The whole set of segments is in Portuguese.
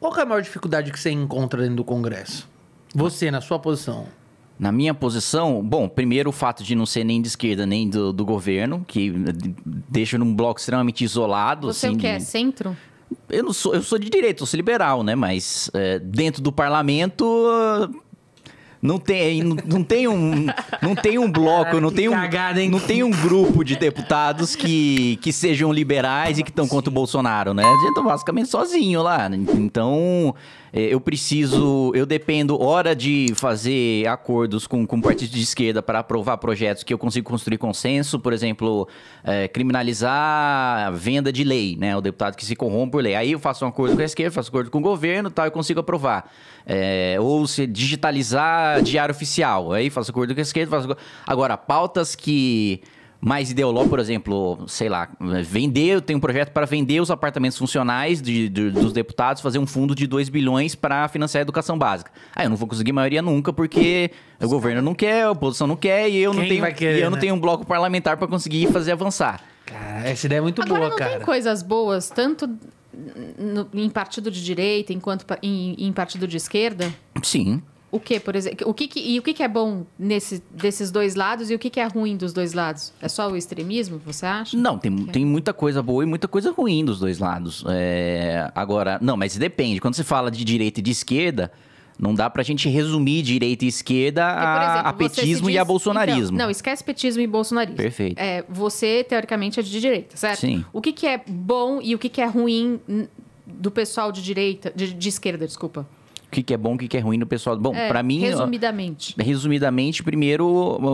Qual é a maior dificuldade que você encontra dentro do Congresso? Você, na sua posição. Na minha posição, bom, primeiro o fato de não ser nem de esquerda nem do, do governo, que deixa num bloco extremamente isolado. Você assim, o que De... É centro? Eu, não sou, eu sou de direito, eu sou liberal, né? Mas é, dentro do parlamento não tem, não, não, tem um, não tem um bloco, não tem um, não tem um grupo de deputados que, que sejam liberais e que estão contra o Bolsonaro, né? A gente basicamente sozinho lá. Né? Então, é, eu preciso, eu dependo hora de fazer acordos com, com partidos de esquerda para aprovar projetos que eu consigo construir consenso, por exemplo, é, criminalizar a venda de lei, né? O deputado que se corrompe por lei. Aí eu faço um acordo com a esquerda, faço um acordo com o governo, tal, eu consigo aprovar. É, ou se digitalizar diário oficial, aí faço acordo com a esquerda, faço... agora pautas que mas Ideoló, por exemplo, sei lá, vender, tem um projeto para vender os apartamentos funcionais de, de, dos deputados, fazer um fundo de 2 bilhões para financiar a educação básica. Ah, eu não vou conseguir maioria nunca, porque o governo não quer, a oposição não quer, e eu Quem não tenho, querer, e eu né? não tenho um bloco parlamentar para conseguir fazer avançar. Cara, essa ideia é muito Agora, boa, não cara. Tem coisas boas, tanto no, em partido de direita enquanto em, em partido de esquerda? Sim. O que, por exemplo? O que, que e o que, que é bom nesse, desses dois lados e o que, que é ruim dos dois lados? É só o extremismo, você acha? Não, tem, tem muita coisa boa e muita coisa ruim dos dois lados. É, agora, não, mas depende. Quando você fala de direita e de esquerda, não dá pra gente resumir direita e esquerda é, a, exemplo, a petismo diz, e a bolsonarismo. Então, não, esquece petismo e bolsonarismo. Perfeito. É, você, teoricamente, é de direita, certo? Sim. O que, que é bom e o que, que é ruim do pessoal de direita, de, de esquerda, desculpa? o que, que, é bom, o que, que, é ruim no pessoal. Bom, é, para mim. Resumidamente. Resumidamente, primeiro,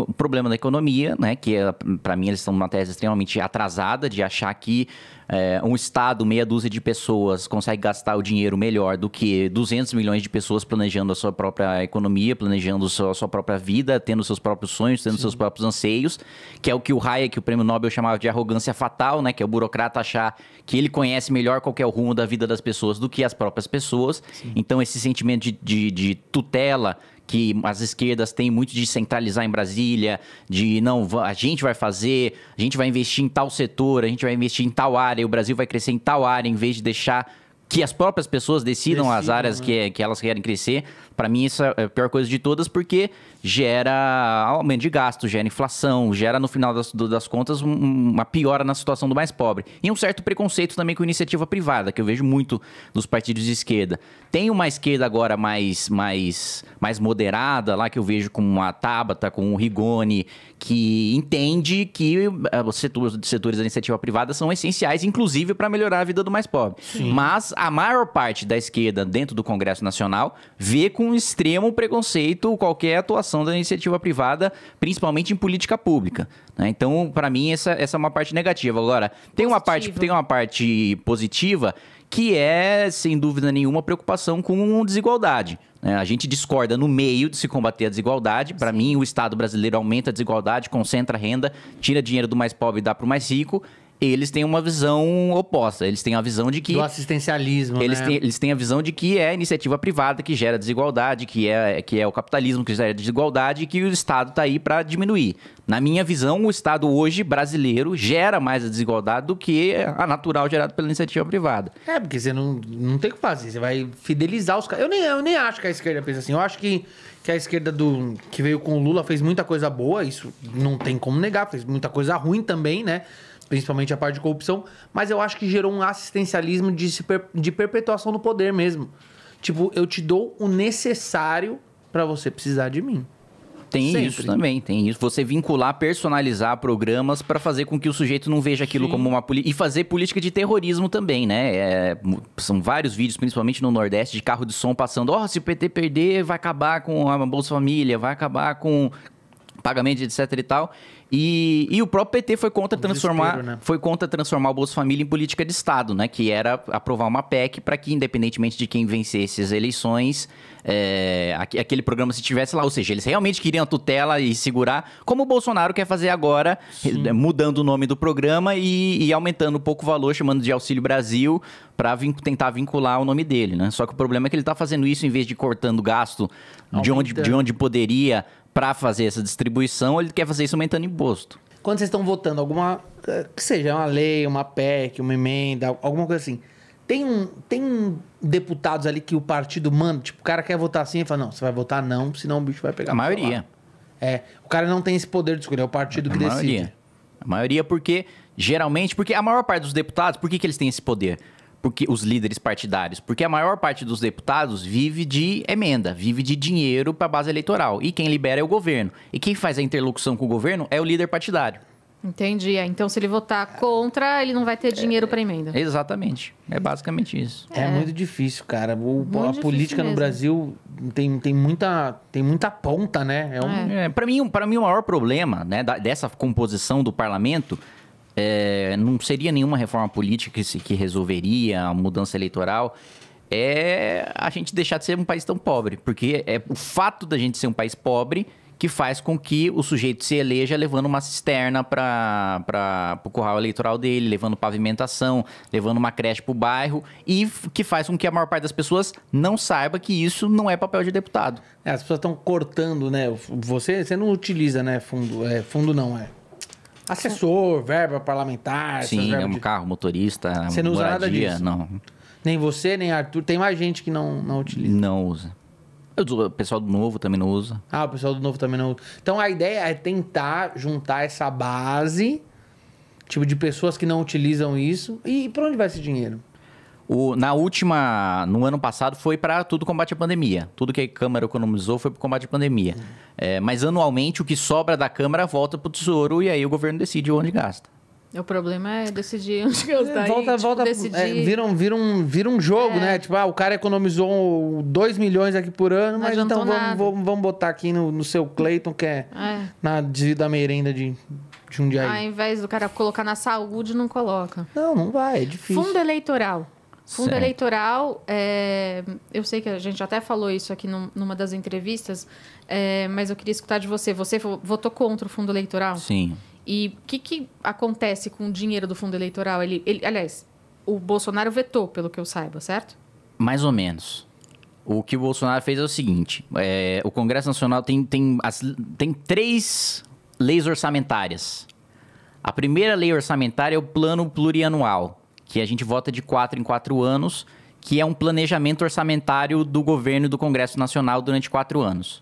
o problema da economia, né? Que é, para mim eles estão numa tese extremamente atrasada de achar que é, um Estado, meia dúzia de pessoas, consegue gastar o dinheiro melhor do que 200 milhões de pessoas planejando a sua própria economia, planejando a sua, a sua própria vida, tendo seus próprios sonhos, tendo Sim. seus próprios anseios, que é o que o Hayek, o prêmio Nobel, chamava de arrogância fatal, né? Que é o burocrata achar que ele conhece melhor qual é o rumo da vida das pessoas do que as próprias pessoas. Sim. Então, esse sentimento de, de, de tutela que as esquerdas têm muito de centralizar em Brasília, de não, a gente vai fazer, a gente vai investir em tal setor, a gente vai investir em tal área, o Brasil vai crescer em tal área, em vez de deixar que as próprias pessoas decidam, decidam as áreas né? que, que elas querem crescer. Para mim, isso é a pior coisa de todas, porque gera aumento de gasto, gera inflação, gera no final das, das contas uma piora na situação do mais pobre. E um certo preconceito também com iniciativa privada, que eu vejo muito nos partidos de esquerda. Tem uma esquerda agora mais, mais, mais moderada, lá que eu vejo com a Tabata, com o Rigoni, que entende que eh, os setores, setores da iniciativa privada são essenciais, inclusive para melhorar a vida do mais pobre. Sim. Mas a maior parte da esquerda dentro do Congresso Nacional vê com extremo preconceito qualquer atuação participação da iniciativa privada, principalmente em política pública. Né? Então, para mim, essa, essa é uma parte negativa. Agora, tem uma, parte, tem uma parte positiva que é, sem dúvida nenhuma, preocupação com desigualdade. Né? A gente discorda no meio de se combater a desigualdade. Para mim, o Estado brasileiro aumenta a desigualdade, concentra a renda, tira dinheiro do mais pobre e dá para o mais rico eles têm uma visão oposta. Eles têm a visão de que. Do assistencialismo. Eles, né? têm, eles têm a visão de que é a iniciativa privada que gera desigualdade, que é, que é o capitalismo que gera desigualdade e que o Estado está aí para diminuir. Na minha visão, o Estado hoje brasileiro gera mais a desigualdade do que a natural gerada pela iniciativa privada. É, porque você não, não tem o que fazer. Você vai fidelizar os caras. Eu nem, eu nem acho que a esquerda pensa assim. Eu acho que, que a esquerda do que veio com o Lula fez muita coisa boa. Isso não tem como negar. Fez muita coisa ruim também, né? principalmente a parte de corrupção, mas eu acho que gerou um assistencialismo de, per... de perpetuação do poder mesmo. Tipo, eu te dou o necessário para você precisar de mim. Tem Sempre. isso também, tem isso. Você vincular, personalizar programas para fazer com que o sujeito não veja aquilo Sim. como uma política. E fazer política de terrorismo também, né? É, são vários vídeos, principalmente no Nordeste, de carro de som passando: ó, oh, se o PT perder, vai acabar com a Bolsa Família, vai acabar com pagamento, etc e tal. E, e o próprio PT foi contra transformar, né? foi contra transformar o Bolsa Família em política de Estado, né? Que era aprovar uma PEC para que, independentemente de quem vencesse as eleições, é, aquele programa se tivesse lá, ou seja, eles realmente queriam tutela e segurar, como o Bolsonaro quer fazer agora, Sim. mudando o nome do programa e, e, aumentando um pouco o valor, chamando de Auxílio Brasil, para vin tentar vincular o nome dele, né? Só que o problema é que ele está fazendo isso em vez de cortando gasto de onde, de onde poderia para fazer essa distribuição, ele quer fazer isso aumentando imposto. Quando vocês estão votando alguma, eh, que seja uma lei, uma PEC, uma emenda, alguma coisa assim, tem, um, tem deputados ali que o partido manda, tipo, o cara quer votar assim e fala, não, você vai votar não, senão o bicho vai pegar. A maioria. É, o cara não tem esse poder de escolher, é o partido a que maioria. decide. A maioria porque, geralmente, porque a maior parte dos deputados, por que, que eles têm esse poder? porque os líderes partidários, porque a maior parte dos deputados vive de emenda, vive de dinheiro para a base eleitoral. E quem libera é o governo. E quem faz a interlocução com o governo é o líder partidário. Entendi. É, então, se ele votar contra, ele não vai ter dinheiro é, para emenda. Exatamente. É basicamente isso. É, é muito difícil, cara. O, muito a difícil política mesmo. no Brasil tem, tem, muita, tem muita ponta, né? É um... é. é para mim, mim, o maior problema né, da, dessa composição do parlamento é, não seria nenhuma reforma política que, que resolveria a mudança eleitoral, é a gente deixar de ser um país tão pobre. Porque é o fato da gente ser um país pobre que faz com que o sujeito se eleja levando uma cisterna para o curral eleitoral dele, levando pavimentação, levando uma creche para o bairro, e que faz com que a maior parte das pessoas não saiba que isso não é papel de deputado. É, as pessoas estão cortando, né? Você, você não utiliza, né? Fundo, é, fundo não, é Assessor, verba parlamentar. Sim, é um de... carro, motorista, Você não usa nada disso? Não. Nem você, nem Arthur. Tem mais gente que não, não utiliza. Não usa. O pessoal do Novo também não usa. Ah, o pessoal do Novo também não usa. Então a ideia é tentar juntar essa base, tipo, de pessoas que não utilizam isso. E, e para onde vai esse dinheiro? O, na última, no ano passado, foi para tudo combate à pandemia. Tudo que a Câmara economizou foi para combate à pandemia. Uhum. É, mas anualmente, o que sobra da Câmara volta para o Tesouro e aí o governo decide onde gasta. O problema é decidir onde é, gastar. Volta, e, tipo, volta. É, decidir... É, vira, um, vira, um, vira um jogo, é. né? Tipo, ah, o cara economizou 2 milhões aqui por ano, mas então vamos, vamos, vamos, botar aqui no, no seu Cleiton, que é, é. na da merenda de Jundiaí. Ah, ao invés do cara colocar na saúde, não coloca. Não, não vai, é difícil. Fundo eleitoral. Fundo certo. eleitoral, é, eu sei que a gente até falou isso aqui num, numa das entrevistas, é, mas eu queria escutar de você. Você votou contra o fundo eleitoral? Sim. E o que, que acontece com o dinheiro do fundo eleitoral? Ele, ele, aliás, o Bolsonaro vetou, pelo que eu saiba, certo? Mais ou menos. O que o Bolsonaro fez é o seguinte: é, o Congresso Nacional tem, tem, as, tem três leis orçamentárias. A primeira lei orçamentária é o plano plurianual que a gente vota de quatro em quatro anos, que é um planejamento orçamentário do governo e do Congresso Nacional durante quatro anos.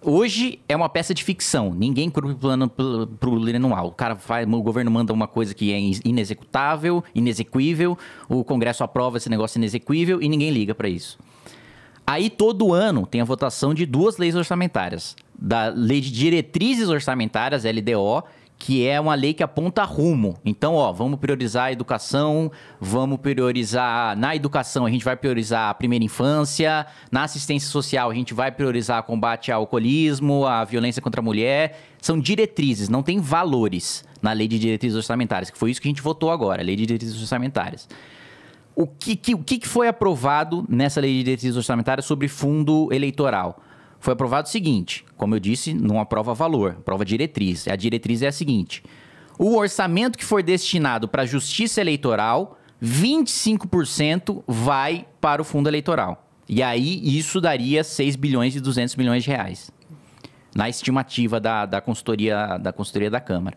Hoje é uma peça de ficção. Ninguém cumpre o plano o plurianual. O cara faz, o governo manda uma coisa que é inexecutável, inexequível, o Congresso aprova esse negócio inexequível e ninguém liga para isso. Aí todo ano tem a votação de duas leis orçamentárias, da Lei de Diretrizes Orçamentárias, LDO, que é uma lei que aponta rumo. Então, ó, vamos priorizar a educação, vamos priorizar na educação, a gente vai priorizar a primeira infância, na assistência social a gente vai priorizar combate ao alcoolismo, a violência contra a mulher. São diretrizes, não tem valores na lei de diretrizes orçamentárias, que foi isso que a gente votou agora, a lei de diretrizes orçamentárias. O que, que, o que foi aprovado nessa lei de diretrizes orçamentárias sobre fundo eleitoral? Foi aprovado o seguinte, como eu disse, não prova valor, prova diretriz. A diretriz é a seguinte: o orçamento que for destinado para a Justiça Eleitoral, 25% vai para o Fundo Eleitoral. E aí isso daria 6 bilhões e 200 milhões de reais na estimativa da, da, consultoria, da consultoria da Câmara.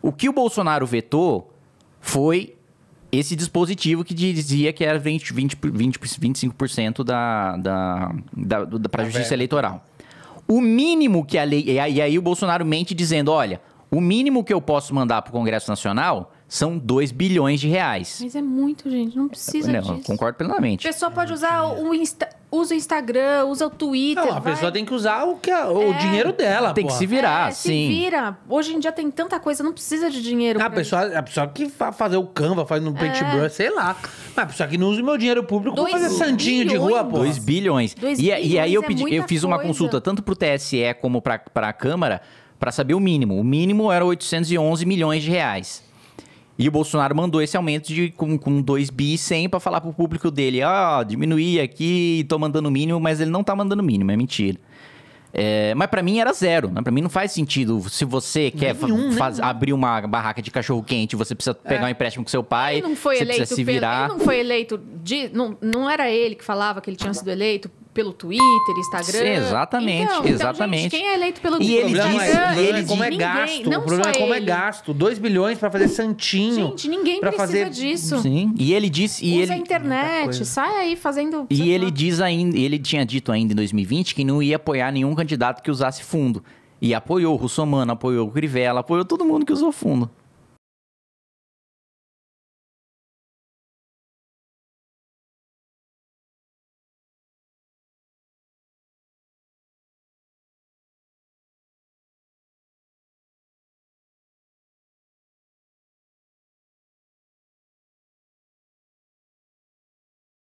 O que o Bolsonaro vetou foi esse dispositivo que dizia que era 20, 20, 20 25% da, da, da, da para a tá justiça eleitoral. O mínimo que a lei. E aí, o Bolsonaro mente dizendo: olha, o mínimo que eu posso mandar para o Congresso Nacional são 2 bilhões de reais. Mas é muito, gente. Não precisa não, disso. Concordo plenamente. A pessoa pode usar o Insta, usa o Instagram, usa o Twitter. Não, a vai. pessoa tem que usar o, que, o é, dinheiro dela. Tem que se virar, é, sim. Se vira. Hoje em dia tem tanta coisa, não precisa de dinheiro. Ah, a pessoa, a pessoa que faz fazer o Canva, faz no paintbrush, é. sei lá. Mas a pessoa que não usa o meu dinheiro público, dois vou fazer santinho de rua, pô. 2 bilhões. Dois e, bilhões. É, e aí eu, é pedi, eu fiz coisa. uma consulta tanto pro TSE como para a Câmara para saber o mínimo. O mínimo era 811 milhões de reais. E o Bolsonaro mandou esse aumento de com, com 2 bi e 100 para falar pro público dele, ah, diminuí aqui, tô mandando mínimo, mas ele não tá mandando mínimo, é mentira. É, mas para mim era zero, né? Para mim não faz sentido. Se você quer nenhum, né? faz, abrir uma barraca de cachorro quente, você precisa é. pegar é. um empréstimo com seu pai, ele não foi você eleito precisa se virar. Pelo, ele não foi eleito, de, não, não era ele que falava que ele tinha sido eleito pelo Twitter, Instagram. Sim, exatamente, então, então, exatamente. gente, quem é eleito pelo E ele Instagram, diz, e ele é como é gasto, não o problema é como é gasto, 2 bilhões para fazer santinho. Gente, ninguém precisa fazer- disso. Sim. E ele disse e Usa a ele internet, sai aí fazendo... e ele diz ainda, ele tinha dito ainda em 2020 que não ia apoiar nenhum candidato que usasse fundo. E apoiou o Russomano, apoiou o Crivella, apoiou todo mundo que usou fundo.